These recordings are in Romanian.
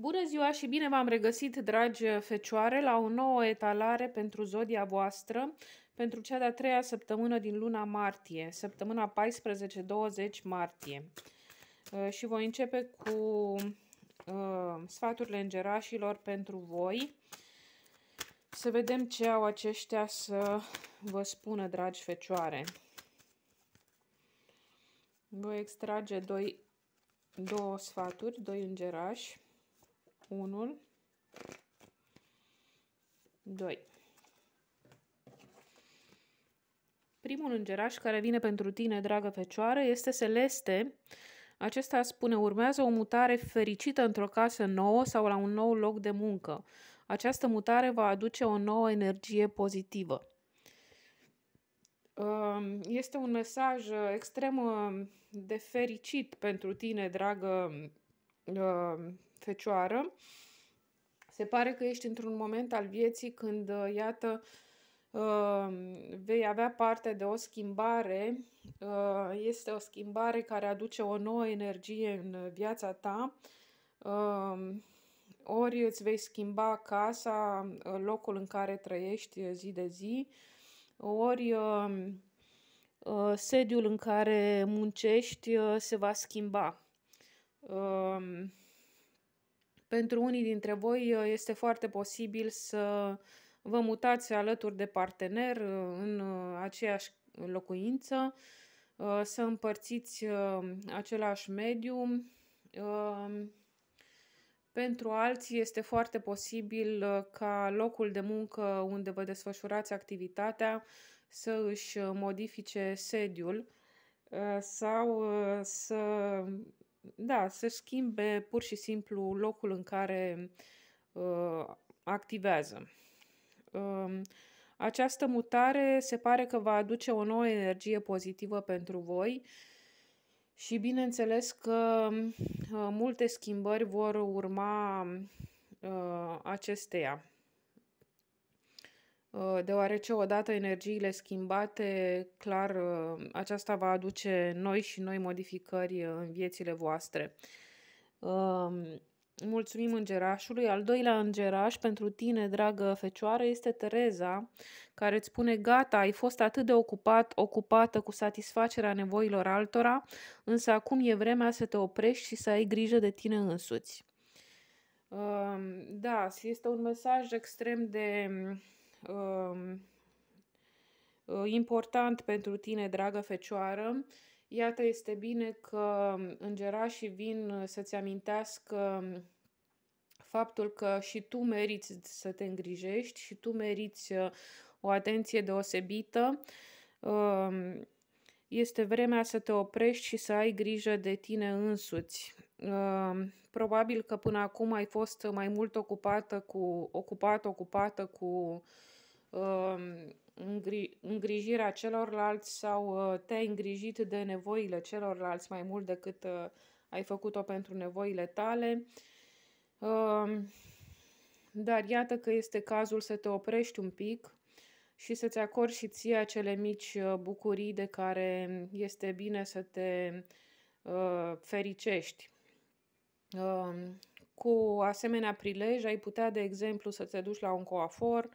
Bună ziua și bine v-am regăsit, dragi fecioare, la o nouă etalare pentru zodia voastră, pentru cea de-a treia săptămână din luna martie, săptămâna 14-20 martie. Uh, și voi începe cu uh, sfaturile îngerașilor pentru voi. Să vedem ce au aceștia să vă spună, dragi fecioare. Voi extrage doi, două sfaturi, doi îngerași unul, doi. Primul îngeraș care vine pentru tine, dragă fecioară, este Celeste. Acesta spune, urmează o mutare fericită într-o casă nouă sau la un nou loc de muncă. Această mutare va aduce o nouă energie pozitivă. Um, este un mesaj uh, extrem uh, de fericit pentru tine, dragă um, fecioară, se pare că ești într-un moment al vieții când, uh, iată, uh, vei avea parte de o schimbare. Uh, este o schimbare care aduce o nouă energie în viața ta. Ori îți vei schimba casa, locul în care trăiești zi de zi, ori sediul în care muncești se va schimba. Um, pentru unii dintre voi uh, este foarte posibil să vă mutați alături de partener uh, în uh, aceeași locuință, să împărțiți același mediu. Um, pentru alții este foarte posibil ca locul de muncă unde vă desfășurați activitatea să își modifice sediul sau să da, să schimbe pur și simplu locul în care uh, activează. Uh, această mutare se pare că va aduce o nouă energie pozitivă pentru voi și bineînțeles că uh, multe schimbări vor urma uh, acesteia. Uh, deoarece odată energiile schimbate, clar, uh, aceasta va aduce noi și noi modificări uh, în viețile voastre. Um, mulțumim îngerașului. Al doilea îngeraș pentru tine, dragă fecioară, este Tereza, care îți spune gata, ai fost atât de ocupat, ocupată cu satisfacerea nevoilor altora, însă acum e vremea să te oprești și să ai grijă de tine însuți. Um, da, este un mesaj extrem de Um, uh, important pentru tine, dragă fecioară. Iată, este bine că îngerașii vin să-ți amintească faptul că și tu meriți să te îngrijești și tu meriți uh, o atenție deosebită. Um, este vremea să te oprești și să ai grijă de tine însuți. Um, probabil că până acum ai fost mai mult ocupată cu ocupat, ocupată cu Um, îngrijirea celorlalți sau uh, te-ai îngrijit de nevoile celorlalți mai mult decât uh, ai făcut-o pentru nevoile tale. Um, dar iată că este cazul să te oprești un pic și să-ți acorzi și ție acele mici uh, bucurii de care este bine să te fericești. Um, cu asemenea prilej ai putea, de exemplu, să te duci la un coafor,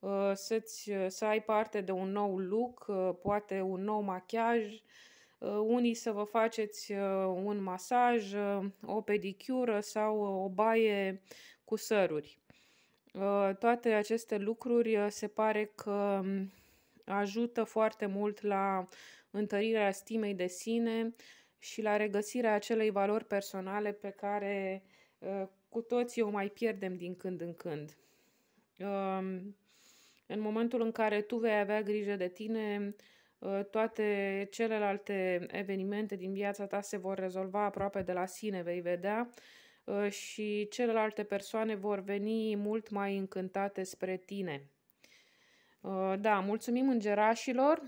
Uh, să-ți, uh, să ai parte de un nou look, uh, poate un nou machiaj, unii să vă faceți un masaj, o pedicură sau o baie cu săruri. Toate aceste lucruri se pare că um, ajută foarte mult la întărirea stimei de sine și la regăsirea acelei valori personale pe care cu toții o mai pierdem din când în când. Um, în momentul în care tu vei avea grijă de tine, uh, toate celelalte evenimente din viața ta se vor rezolva aproape de la sine, vei vedea, uh, și celelalte persoane vor veni mult mai încântate spre tine. Uh, da, mulțumim îngerașilor.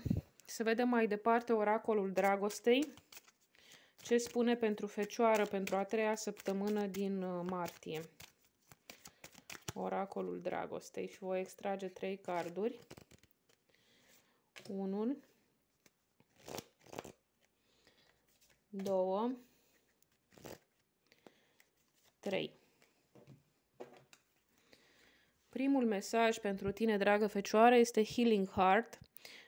Să vedem mai departe oracolul dragostei. Ce spune pentru fecioară pentru a treia săptămână din martie oracolul dragostei și voi extrage trei carduri. Unul, două, trei. Primul mesaj pentru tine, dragă fecioară, este Healing Heart,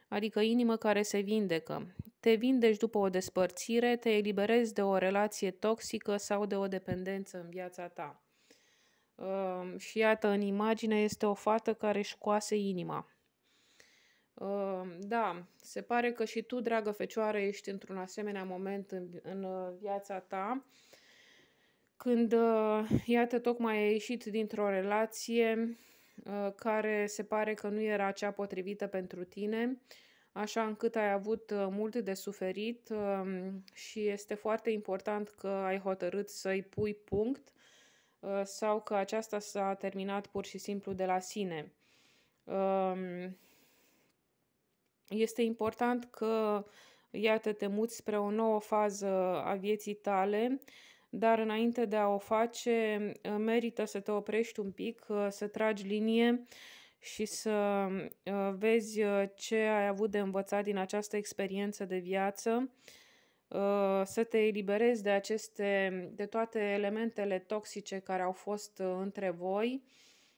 adică inimă care se vindecă. Te vindeci după o despărțire, te eliberezi de o relație toxică sau de o dependență în viața ta. Uh, și iată, în imagine este o fată care își coase inima. Uh, da, se pare că și tu, dragă fecioară, ești într-un asemenea moment în, în uh, viața ta, când, uh, iată, tocmai ai ieșit dintr-o relație uh, care se pare că nu era cea potrivită pentru tine, așa încât ai avut uh, mult de suferit și este foarte important că ai hotărât să-i pui punct Uh, sau că aceasta s-a terminat pur și simplu de la sine. Um, este important că, iată, te muți spre o nouă fază a vieții tale, dar înainte de a o face, uh, merită să te oprești un pic, uh, să tragi linie și să vezi ce ai avut de învățat din această experiență de viață Uh, să te eliberezi de aceste, de toate elementele toxice care au fost uh, între voi,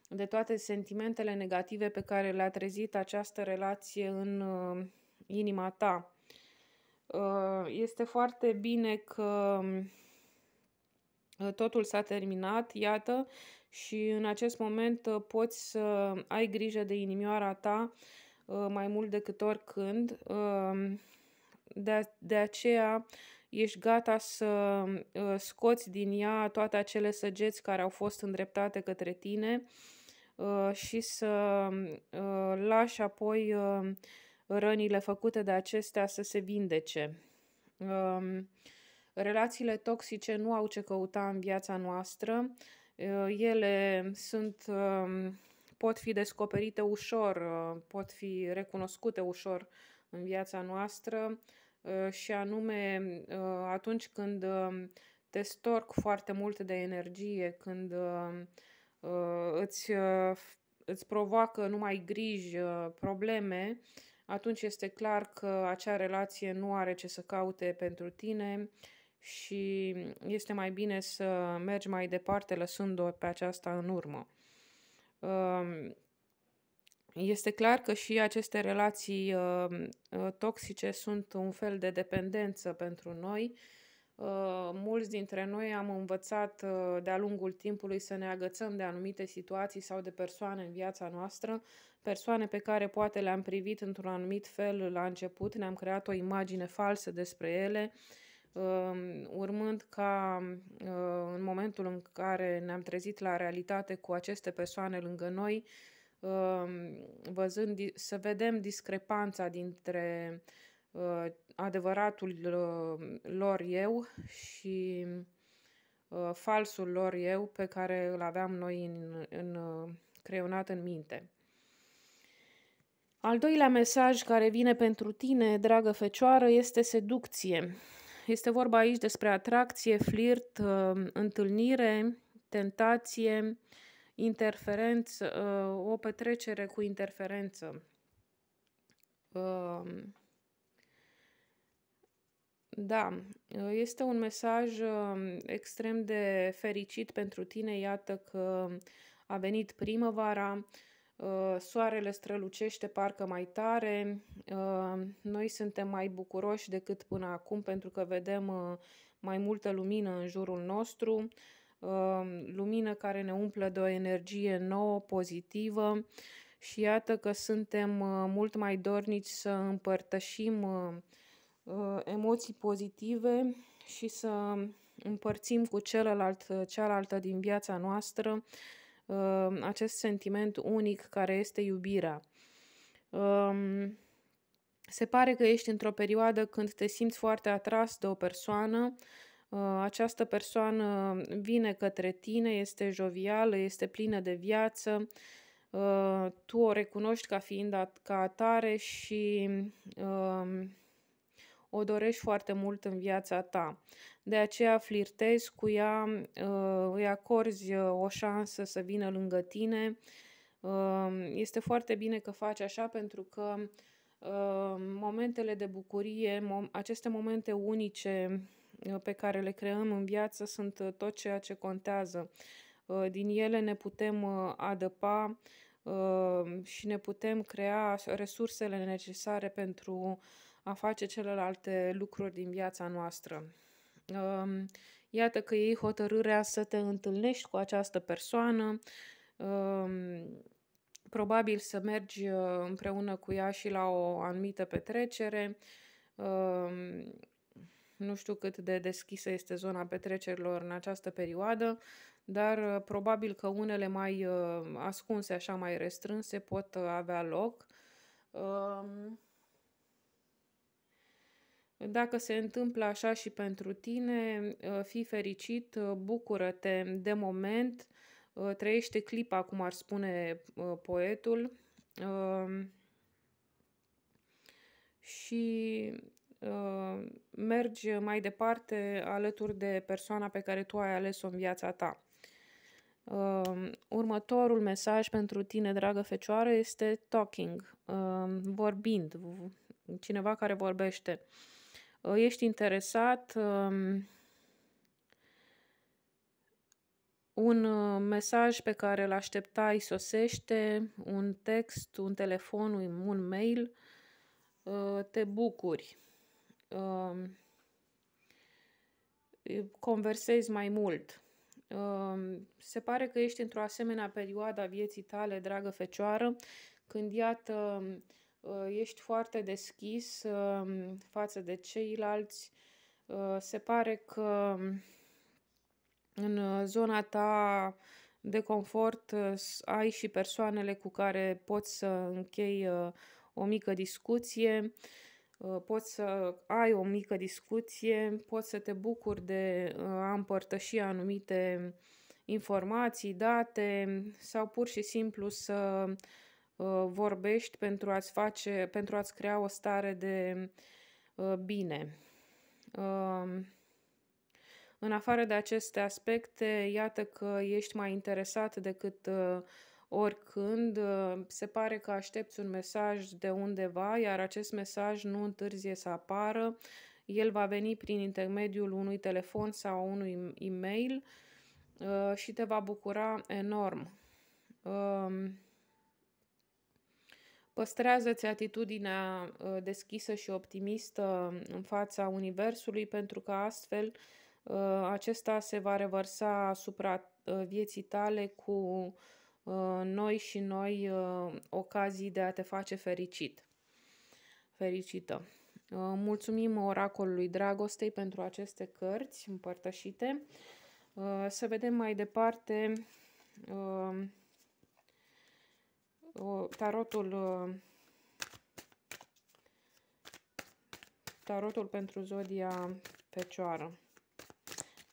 de toate sentimentele negative pe care le-a trezit această relație în uh, inima ta. Este foarte bine că totul s-a terminat, iată, și în acest moment poți să ai grijă de inimioara ta mai mult decât oricând de, de aceea ești gata să uh, scoți din ea toate acele săgeți care au fost îndreptate către tine uh, și să uh, lași apoi rănile făcute de acestea să se vindece. Um, relațiile toxice nu au ce căuta în viața noastră. Ele sunt, um, pot fi descoperite ușor, pot fi recunoscute ușor în viața noastră uh, și anume uh, atunci când uh, te storc foarte mult de energie, când îți, îți provoacă numai griji, probleme, atunci este clar că acea relație nu are ce să caute pentru tine și este mai bine să mergi mai departe lăsând-o pe aceasta în urmă. Um, este clar că și aceste relații uh, uh, toxice sunt un fel de dependență pentru noi. Uh, mulți dintre noi am învățat uh, de-a lungul timpului să ne agățăm de anumite situații sau de persoane în viața noastră, persoane pe care poate le-am privit într-un anumit fel la început, ne-am creat o imagine falsă despre ele, um, urmând ca uh, în momentul în care ne-am trezit la realitate cu aceste persoane lângă noi, Um, văzând, să vedem discrepanța dintre uh, adevăratul uh, lor eu și uh, falsul lor eu pe care îl aveam noi în, în, creionat în minte. Al doilea mesaj care vine pentru tine, dragă fecioară, este seducție. Este vorba aici despre atracție, flirt, întâlnire, tentație, interferență, uh, o petrecere cu interferență. Um, da, uh, este un mesaj um, extrem de fericit pentru tine. Iată că a venit primăvara, uh, soarele strălucește parcă mai tare, noi suntem mai bucuroși decât până acum pentru că vedem mai multă lumină în jurul nostru. Um, lumină care ne umplă de o energie nouă, pozitivă și iată că suntem uh, mult mai dornici să împărtășim uh, uh, emoții pozitive și să împărțim cu celălalt, cealaltă din viața noastră acest sentiment unic care este iubirea. Um, se pare că ești într-o perioadă când te simți foarte atras de o persoană, Uh, această persoană vine către tine, este jovială, este plină de viață, uh, tu o recunoști ca fiind ca atare și um, o dorești foarte mult în viața ta. De aceea flirtezi cu ea, uh, îi acorzi o șansă să vină lângă tine. Um, este foarte bine că faci așa pentru că um, momentele de bucurie, aceste momente unice pe care le creăm în viață sunt uh, tot ceea ce contează. Uh, din ele ne putem uh, adăpa și ne putem crea resursele necesare pentru a face celelalte lucruri din viața noastră. Um, iată că ei hotărârea să te întâlnești cu această persoană, um, probabil să mergi împreună cu ea și la o anumită petrecere um, nu știu cât de deschisă este zona petrecerilor în această perioadă, dar uh, probabil că unele mai uh, ascunse, așa mai restrânse, pot uh, avea loc. Um, dacă se întâmplă așa și pentru tine, fii fericit, bucură-te de moment, trăiește clipa, cum ar spune poetul. Um, și Uh, mergi mai departe alături de persoana pe care tu ai ales-o în viața ta. Uh, următorul mesaj pentru tine, dragă fecioară, este talking, uh, vorbind, cineva care vorbește. Ești interesat, um, un mesaj pe care îl așteptai sosește, un text, un telefon, un mail, te bucuri. Um, conversezi mai mult. Um, se pare că ești într-o asemenea perioadă a vieții tale, dragă fecioară, când iată uh, ești foarte deschis um, față de ceilalți. Uh, se pare că în uh, zona ta de confort ai și persoanele cu care poți să închei o mică discuție. Uh, Uh, poți să ai o mică discuție, poți să te bucuri de uh, a împărtăși anumite informații, date sau pur și simplu să uh, vorbești pentru a-ți, face, pentru a-ți crea o stare de bine. Um, în afară de aceste aspecte, iată că ești mai interesat decât oricând. Uh, se pare că aștepți un mesaj de undeva, iar acest mesaj nu întârzie să apară. El va veni prin intermediul unui telefon sau unui e-mail uh, și te va bucura enorm. Um, păstrează-ți atitudinea uh, deschisă și optimistă în fața Universului, pentru că astfel acesta se va revărsa asupra vieții tale cu Uh, noi și noi uh, ocazii de a te face fericit. Fericită. Uh, mulțumim oracolului dragostei pentru aceste cărți împărtășite. Să vedem mai departe tarotul tarotul pentru zodia fecioară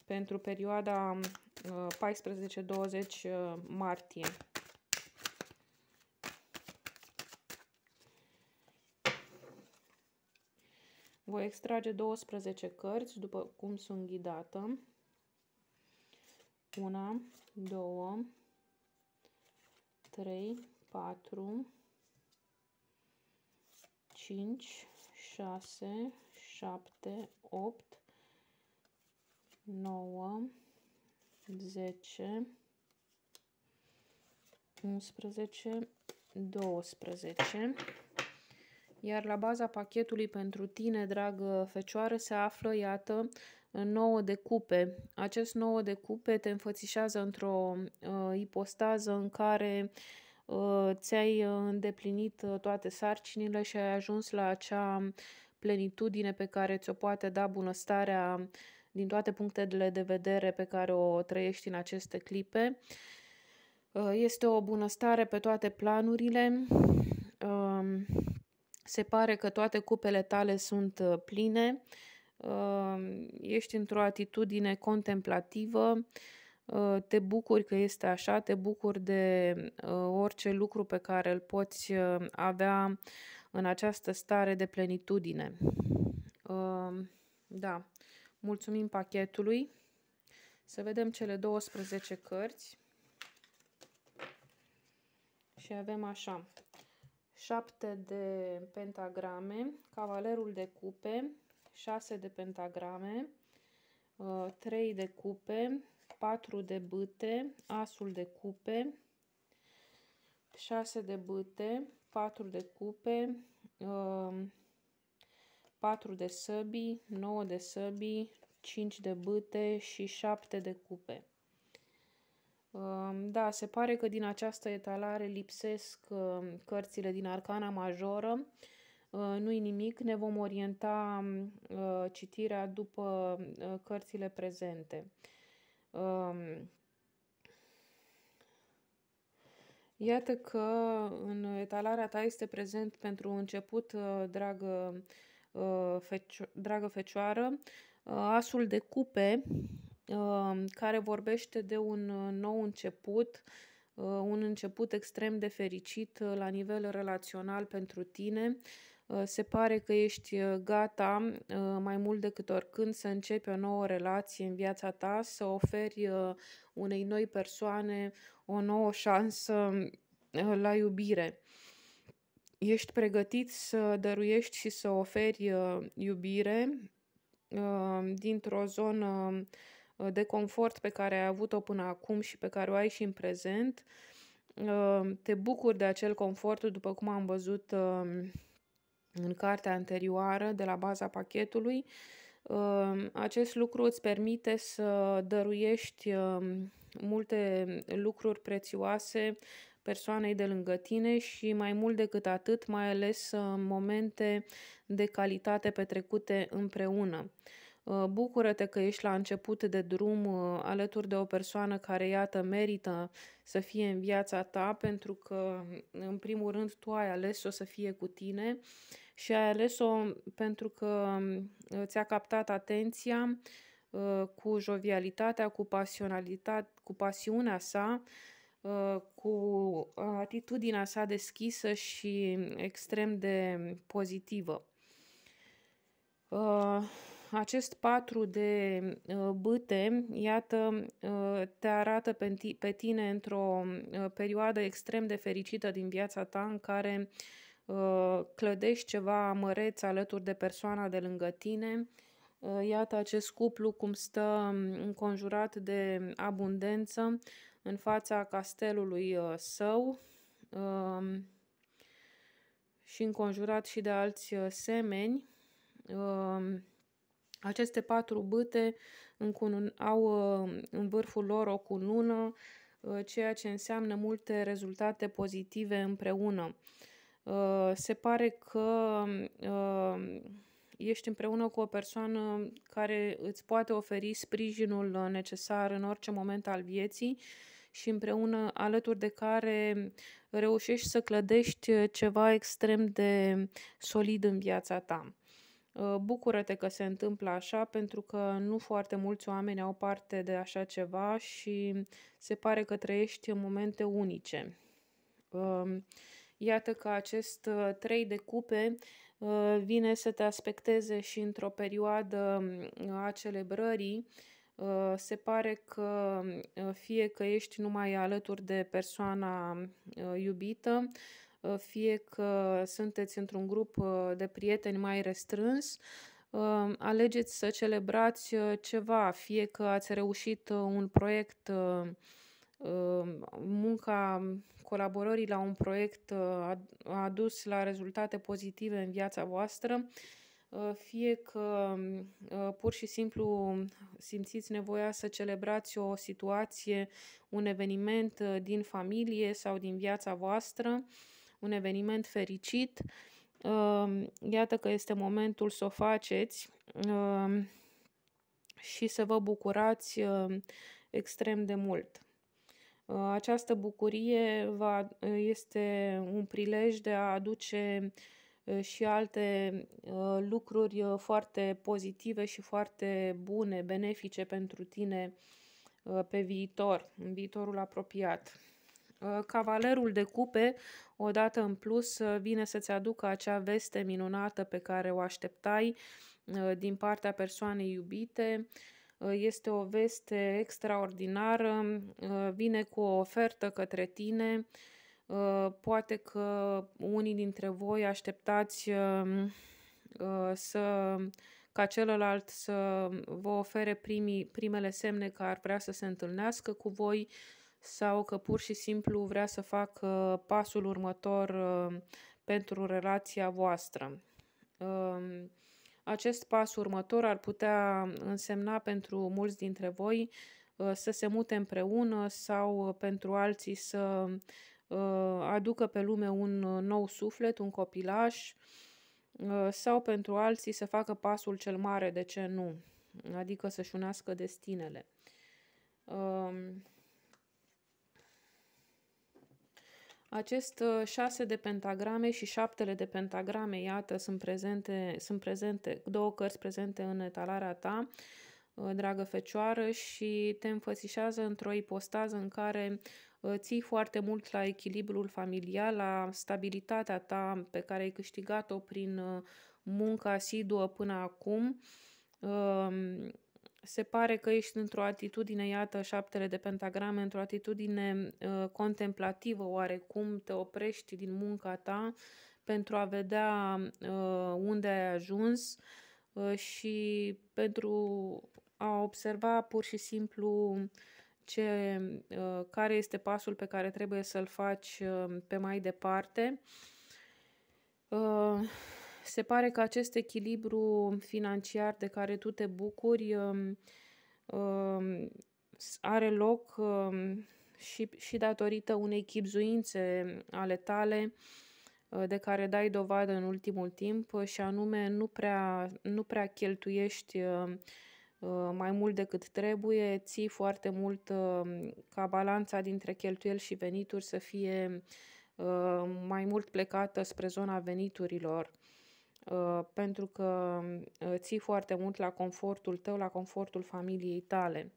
pentru perioada 14-20 uh, martie. Voi extrage 12 cărți după cum sunt ghidată. 1, 2, 3, 4, 5, 6, 7, 8, 9, 10, 11, 12. Iar la baza pachetului pentru tine, dragă fecioară, se află, iată, 9 de cupe. Acest 9 de cupe te înfățișează într-o uh, ipostază în care uh, ți-ai uh, îndeplinit uh, toate sarcinile și ai ajuns la acea plenitudine pe care ți-o poate da bunăstarea uh, din toate punctele de vedere pe care o trăiești în aceste clipe. Uh, este o bunăstare pe toate planurile. Um, se pare că toate cupele tale sunt uh, pline. Um, ești într-o atitudine contemplativă. Uh, te bucuri că este așa, te bucuri de orice lucru pe care îl poți avea în această stare de plenitudine. Um, da. Mulțumim pachetului. Să vedem cele 12 cărți. Și avem așa. 7 de pentagrame, cavalerul de cupe, 6 de pentagrame, 3 uh, de cupe, 4 de bâte, asul de cupe, 6 de bâte, 4 de cupe, uh, 4 de săbii, 9 de săbii, 5 de bâte și 7 de cupe. Da, se pare că din această etalare lipsesc cărțile din Arcana Majoră. Nu-i nimic, ne vom orienta citirea după cărțile prezente. Iată că în etalarea ta este prezent pentru început, dragă Uh, dragă fecioară, uh, asul de cupe uh, care vorbește de un nou început, un început extrem de fericit la nivel relațional pentru tine. Se pare că ești gata mai mult decât oricând să începi o nouă relație în viața ta, să oferi unei noi persoane o nouă șansă la iubire ești pregătit să dăruiești și să oferi uh, iubire uh, dintr-o zonă uh, de confort pe care ai avut-o până acum și pe care o ai și în prezent. Te bucuri de acel confort, după cum am văzut în cartea anterioară, de la baza pachetului. Acest lucru îți permite să dăruiești multe lucruri prețioase persoanei de lângă tine și mai mult decât atât, mai ales uh, momente de calitate petrecute împreună. Uh, bucură-te că ești la început de drum uh, alături de o persoană care, iată, merită să fie în viața ta, pentru că, în primul rând, tu ai ales-o să fie cu tine și ai ales-o pentru că um, ți-a captat atenția cu jovialitatea, cu, pasionalitate, cu pasiunea sa Uh, cu uh, atitudinea sa deschisă și extrem de pozitivă. Uh, acest patru de bâte, iată, te arată pe tine într-o perioadă extrem de fericită din viața ta în care clădești ceva măreț alături de persoana de lângă tine, Iată acest cuplu cum stă mm, înconjurat de abundență, în fața castelului uh, său um, și înconjurat și de alți uh, semeni. Um, aceste patru bâte au uh, în vârful lor o cunună, ceea ce înseamnă multe rezultate pozitive împreună. Se pare că um, ești împreună cu o persoană care îți poate oferi sprijinul necesar în orice moment al vieții și împreună alături de care reușești să clădești uh, ceva extrem de solid în viața ta. Uh, bucură-te că se întâmplă așa, pentru că nu foarte mulți oameni au parte de așa ceva și se pare că trăiești momente unice. Um, iată că acest uh, trei de cupe vine să te aspecteze și într-o perioadă mm, a celebrării Uh, se pare că uh, fie că ești numai alături de persoana uh, iubită, fie că sunteți într-un grup de prieteni mai restrâns, alegeți să celebrați ceva, fie că ați reușit un proiect, munca colaborării la un proiect a adus la rezultate pozitive în viața voastră, Uh, fie că uh, pur și simplu simțiți nevoia să celebrați o situație, un eveniment uh, din familie sau din viața voastră, un eveniment fericit, iată că este momentul să o faceți și să vă bucurați extrem de mult. Această bucurie va, este un prilej de a aduce uh, Ă, și alte ă, lucruri ă, foarte pozitive și foarte bune, benefice pentru tine pe viitor, în viitorul apropiat. Cavalerul de cupe, odată în plus, vine să-ți aducă acea veste minunată pe care o așteptai din partea persoanei iubite. Este o veste extraordinară, vine cu o ofertă către tine, Uh, poate că unii dintre voi așteptați um, uh, să, ca celălalt să vă ofere primii, primele semne că ar vrea să se întâlnească cu voi sau că pur și simplu vrea să facă pasul următor uh, pentru relația voastră. Um, acest pas următor ar putea însemna pentru mulți dintre voi să se mute împreună sau pentru alții să Uh, aducă pe lume un uh, nou suflet, un copilaș, uh, sau pentru alții să facă pasul cel mare, de ce nu? Adică să-și unească destinele. Um, acest șase de pentagrame și șaptele de pentagrame, iată, sunt prezente, sunt prezente două cărți prezente în etalarea ta, dragă fecioară, și te înfățișează într-o ipostază în care ții foarte mult la echilibrul familial, la stabilitatea ta pe care ai câștigat-o prin munca asiduă până acum. Se pare că ești într-o atitudine, iată, șaptele de pentagrame, într-o atitudine contemplativă oarecum, te oprești din munca ta pentru a vedea unde ai ajuns și pentru a observa pur și simplu uh, ce, uh, care este pasul pe care trebuie să-l faci uh, pe mai departe. Uh, se pare că acest echilibru financiar de care tu te bucuri um, um, are loc um, și, și datorită unei chipzuințe ale tale de care dai dovadă în ultimul timp și anume nu prea, nu prea cheltuiești uh, Ă, mai mult decât trebuie, ții foarte mult ă, ca balanța dintre cheltuieli și venituri să fie ă, mai mult plecată spre zona veniturilor, pentru că ții foarte mult la confortul tău, la confortul familiei tale.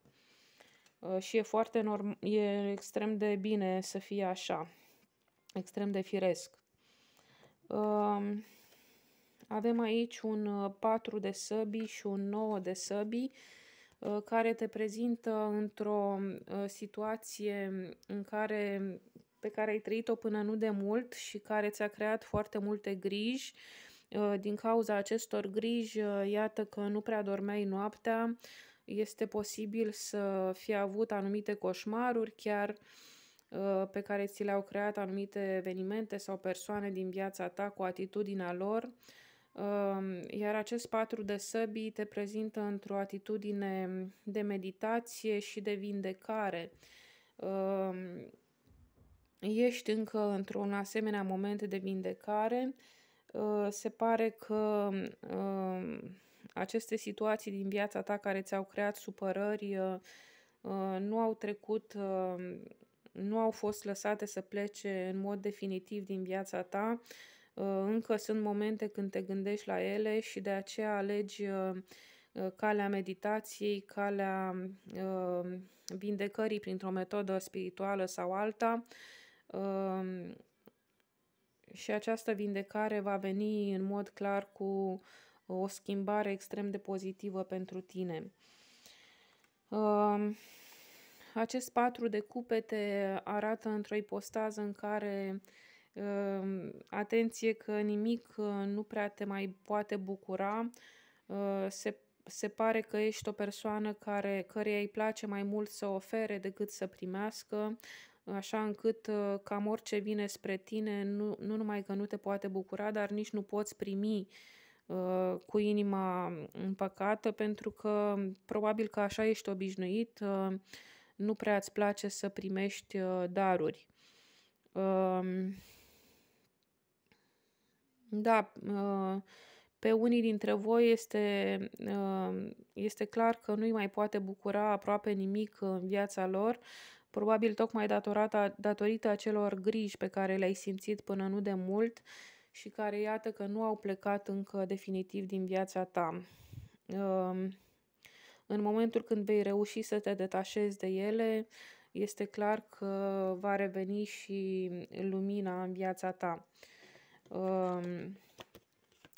Și e foarte norm- e extrem de bine să fie așa, extrem de firesc. Avem aici un 4 uh, de săbi și un 9 de săbi uh, care te prezintă într-o uh, situație în care, pe care ai trăit-o până nu de mult și care ți-a creat foarte multe griji. Din cauza acestor griji, iată că nu prea dormeai noaptea, este posibil să fi avut anumite coșmaruri chiar pe care ți le-au creat anumite evenimente sau persoane din viața ta cu atitudinea lor. Iar acest patru de săbi te prezintă într-o atitudine de meditație și de vindecare. Ești încă într-un asemenea moment de vindecare. Se pare că aceste situații din viața ta care ți-au creat supărări nu au trecut, nu au fost lăsate să plece în mod definitiv din viața ta Ă, încă sunt momente când te gândești la ele și de aceea alegi ă, ă, calea meditației, calea vindecării printr-o metodă spirituală sau alta. Și această vindecare va veni în mod clar cu o schimbare extrem de pozitivă pentru tine. Acest patru de cupete arată într-o ipostază în care uh, Atenție că nimic uh, nu prea te mai poate bucura. Uh, se, se pare că ești o persoană care, căreia îi place mai mult să ofere decât să primească, așa încât uh, cam orice vine spre tine, nu, nu numai că nu te poate bucura, dar nici nu poți primi cu inima împăcată, pentru că probabil că așa ești obișnuit, nu prea îți place să primești daruri. Da, uh, pe unii dintre voi este, uh, este clar că nu-i mai poate bucura aproape nimic în viața lor, probabil tocmai datorata, datorită acelor griji pe care le-ai simțit până nu de mult și care iată că nu au plecat încă definitiv din viața ta. Um, în momentul când vei reuși să te detașezi de ele, este clar că va reveni și lumina în viața ta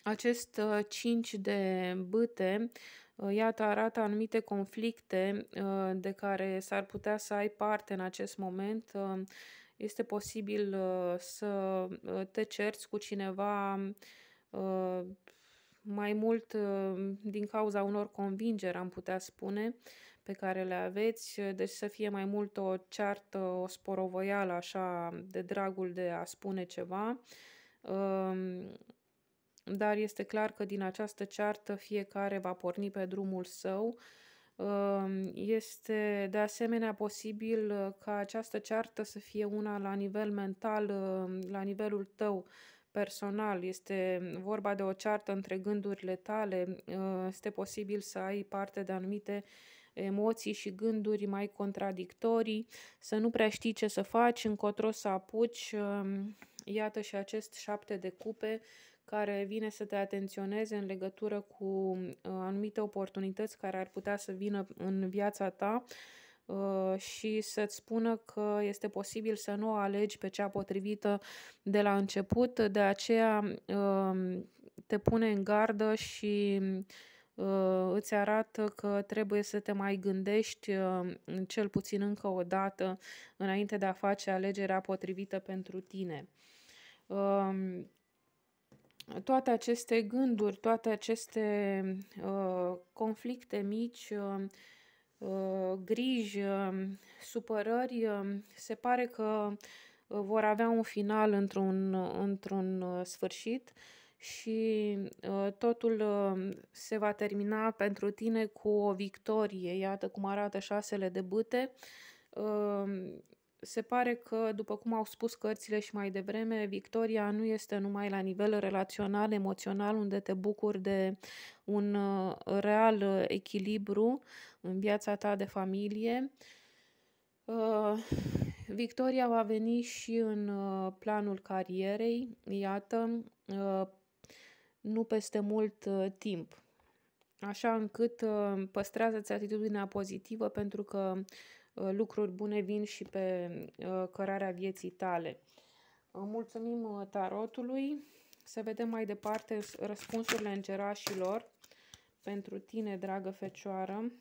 acest 5 uh, de bâte, uh, iată, arată anumite conflicte uh, de care s-ar putea să ai parte în acest moment. Um, este posibil să te cerți cu cineva mai mult din cauza unor convingeri, am putea spune, pe care le aveți, deci să fie mai mult o ceartă, o sporovoială, așa, de dragul de a spune ceva. Uh, dar este clar că din această ceartă fiecare va porni pe drumul său. Este de asemenea posibil uh, ca această ceartă să fie una la nivel mental, uh, la nivelul tău personal. Este vorba de o ceartă între gândurile tale. Uh, este posibil să ai parte de anumite emoții și gânduri mai contradictorii, să nu prea știi ce să faci, încotro să apuci. Iată și acest șapte de cupe care vine să te atenționeze în legătură cu uh, anumite oportunități care ar putea să vină în viața ta uh, și să-ți spună că este posibil să nu o alegi pe cea potrivită de la început, de aceea uh, te pune în gardă și îți arată că trebuie să te mai gândești cel puțin încă o dată înainte de a face alegerea potrivită pentru tine toate aceste gânduri, toate aceste uh, conflicte mici, uh, griji, uh, supărări, uh, se pare că vor avea un final într-un, într-un sfârșit și uh, totul uh, se va termina pentru tine cu o victorie. Iată cum arată șasele de bâte. Uh, se pare că, după cum au spus cărțile și mai devreme, victoria nu este numai la nivel relațional, emoțional, unde te bucuri de un uh, real uh, echilibru în viața ta de familie. Uh, victoria va veni și în planul carierei, iată, nu peste mult timp. Așa încât păstrează-ți atitudinea pozitivă pentru că Uh, lucruri bune vin și pe uh, cărarea vieții tale. Uh, mulțumim tarotului. Să vedem mai departe răspunsurile îngerașilor pentru tine, dragă fecioară.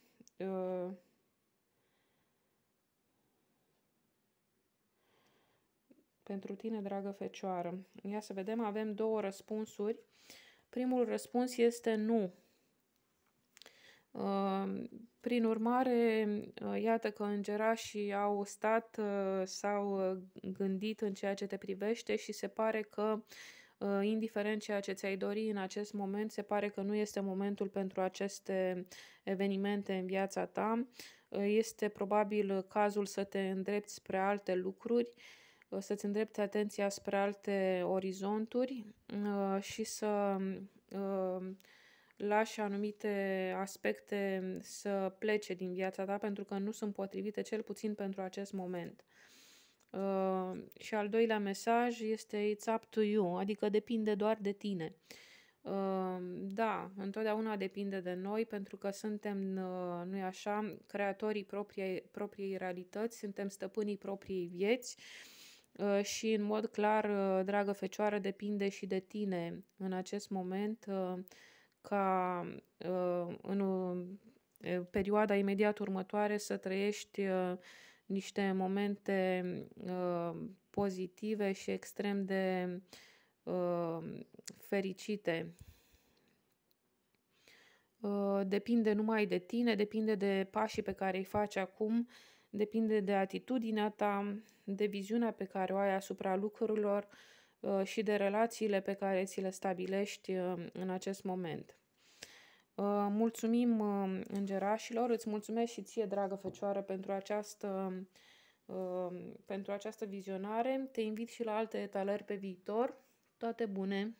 Pentru tine, dragă fecioară. Ia să vedem, avem două răspunsuri. Primul răspuns este nu. Ehm, prin urmare, eh, iată că îngerașii au stat, eh, s-au eh, gândit în ceea ce te privește și se pare că, indiferent ceea ce ți-ai dori în acest moment, se pare că nu este momentul pentru aceste evenimente în viața ta. Este probabil cazul să te îndrepți spre alte lucruri, să-ți îndrepți atenția spre alte orizonturi și să lași anumite aspecte să plece din viața ta pentru că nu sunt potrivite, cel puțin pentru acest moment. Uh, și al doilea mesaj este It's up to you, adică depinde doar de tine. Uh, da, întotdeauna depinde de noi pentru că suntem, uh, nu-i așa, creatorii propriei, propriei realități, suntem stăpânii propriei vieți uh, și în mod clar, uh, dragă fecioară, depinde și de tine în acest moment uh, ca ă, în ă, perioada imediat următoare să trăiești ă, niște momente pozitive și extrem de fericite. Depinde numai de tine, depinde de pașii pe care îi faci acum, depinde de atitudinea ta, de viziunea pe care o ai asupra lucrurilor, Uh, și de relațiile pe care ți le stabilești uh, în acest moment. Uh, mulțumim îngerașilor, îți mulțumesc și ție, dragă Fecioară, pentru această, pentru această vizionare. Te invit și la alte etalări pe viitor. Toate bune!